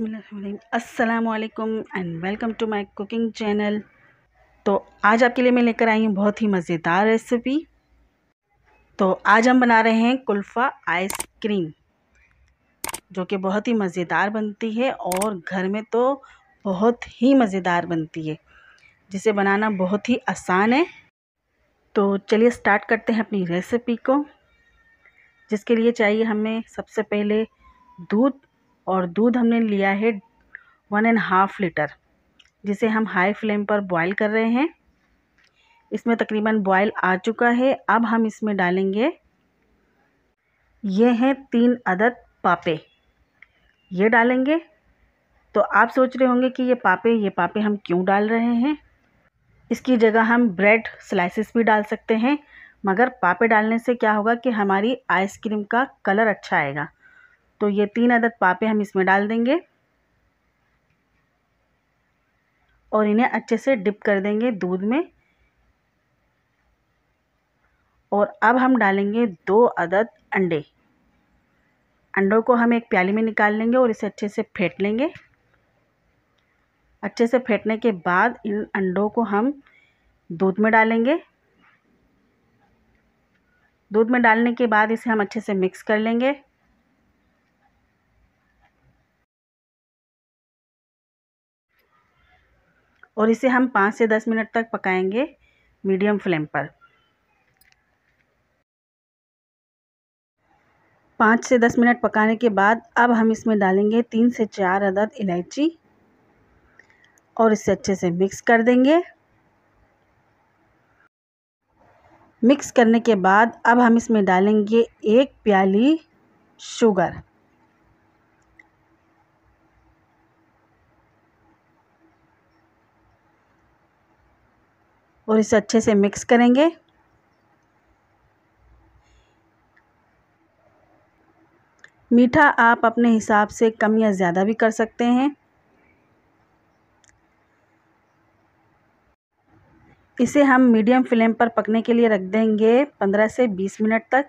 अस्सलाम and welcome to my cooking channel तो आज आपके लिए मैं लेकर आई हूँ बहुत ही मज़ेदार रेसिपी तो आज हम बना रहे हैं कुल्फ़ा आइसक्रीम जो कि बहुत ही मज़ेदार बनती है और घर में तो बहुत ही मज़ेदार बनती है जिसे बनाना बहुत ही आसान है तो चलिए स्टार्ट करते हैं अपनी रेसिपी को जिसके लिए चाहिए हमें सबसे पहले दूध और दूध हमने लिया है वन एंड हाफ़ लीटर जिसे हम हाई फ्लेम पर बॉईल कर रहे हैं इसमें तकरीबन बॉईल आ चुका है अब हम इसमें डालेंगे ये हैं तीन अदद पापे ये डालेंगे तो आप सोच रहे होंगे कि ये पापे ये पापे हम क्यों डाल रहे हैं इसकी जगह हम ब्रेड स्लाइसिस भी डाल सकते हैं मगर पापे डालने से क्या होगा कि हमारी आइसक्रीम का कलर अच्छा आएगा तो ये तीन अदद पापे हम इसमें डाल देंगे और इन्हें अच्छे से डिप कर देंगे दूध में और अब हम डालेंगे दो अदद अंडे अंडों को हम एक प्याली में निकाल लेंगे और इसे अच्छे से फेंट लेंगे अच्छे से फेंटने के बाद इन अंडों को हम दूध में डालेंगे दूध में डालने के बाद इसे हम अच्छे से मिक्स कर लेंगे और इसे हम पाँच से दस मिनट तक पकाएंगे मीडियम फ्लेम पर पाँच से दस मिनट पकाने के बाद अब हम इसमें डालेंगे तीन से चार अदद इलायची और इसे अच्छे से मिक्स कर देंगे मिक्स करने के बाद अब हम इसमें डालेंगे एक प्याली शुगर और इसे अच्छे से मिक्स करेंगे मीठा आप अपने हिसाब से कम या ज़्यादा भी कर सकते हैं इसे हम मीडियम फ्लेम पर पकने के लिए रख देंगे पंद्रह से बीस मिनट तक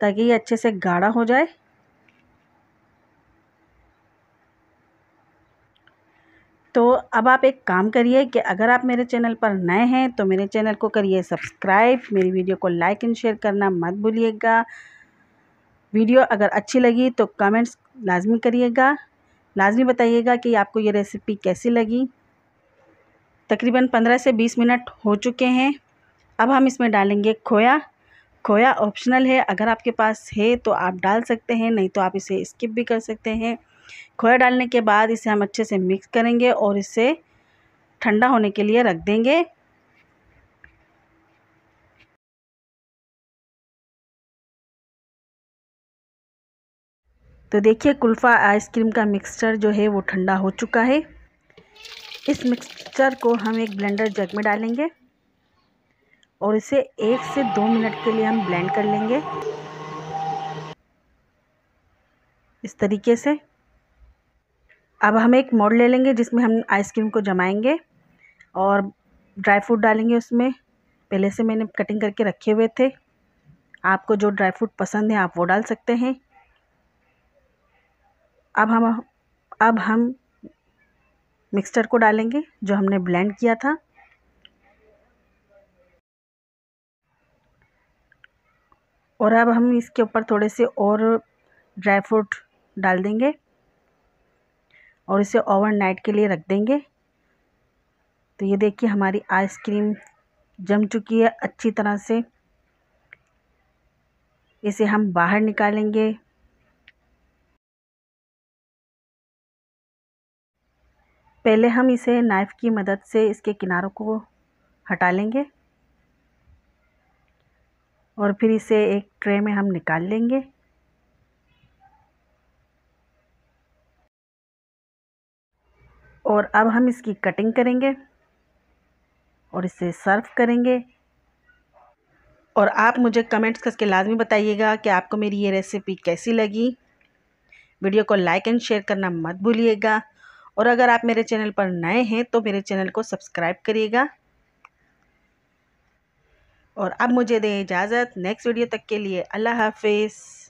ताकि ये अच्छे से गाढ़ा हो जाए तो अब आप एक काम करिए कि अगर आप मेरे चैनल पर नए हैं तो मेरे चैनल को करिए सब्सक्राइब मेरी वीडियो को लाइक एंड शेयर करना मत भूलिएगा वीडियो अगर अच्छी लगी तो कमेंट्स लाजमी करिएगा लाजमी बताइएगा कि आपको ये रेसिपी कैसी लगी तकरीबन पंद्रह से बीस मिनट हो चुके हैं अब हम इसमें डालेंगे खोया खोया ऑप्शनल है अगर आपके पास है तो आप डाल सकते हैं नहीं तो आप इसे स्किप भी कर सकते हैं खोया डालने के बाद इसे हम अच्छे से मिक्स करेंगे और इसे ठंडा होने के लिए रख देंगे तो देखिए कुल्फ़ा आइसक्रीम का मिक्सचर जो है वो ठंडा हो चुका है इस मिक्सचर को हम एक ब्लेंडर जग में डालेंगे और इसे एक से दो मिनट के लिए हम ब्लेंड कर लेंगे इस तरीके से अब हम एक मॉडल ले लेंगे जिसमें हम आइसक्रीम को जमाएंगे और ड्राई फ्रूट डालेंगे उसमें पहले से मैंने कटिंग करके रखे हुए थे आपको जो ड्राई फ्रूट पसंद है आप वो डाल सकते हैं अब हम अब हम मिक्सचर को डालेंगे जो हमने ब्लेंड किया था और अब हम इसके ऊपर थोड़े से और ड्राई फ्रूट डाल देंगे और इसे ओवरनाइट के लिए रख देंगे तो ये देखिए हमारी आइसक्रीम जम चुकी है अच्छी तरह से इसे हम बाहर निकालेंगे पहले हम इसे नाइफ़ की मदद से इसके किनारों को हटा लेंगे और फिर इसे एक ट्रे में हम निकाल लेंगे और अब हम इसकी कटिंग करेंगे और इसे सर्व करेंगे और आप मुझे कमेंट्स करके लाजमी बताइएगा कि आपको मेरी ये रेसिपी कैसी लगी वीडियो को लाइक एंड शेयर करना मत भूलिएगा और अगर आप मेरे चैनल पर नए हैं तो मेरे चैनल को सब्सक्राइब करिएगा और अब मुझे दें इजाज़त नेक्स्ट वीडियो तक के लिए अल्लाह हाफिज़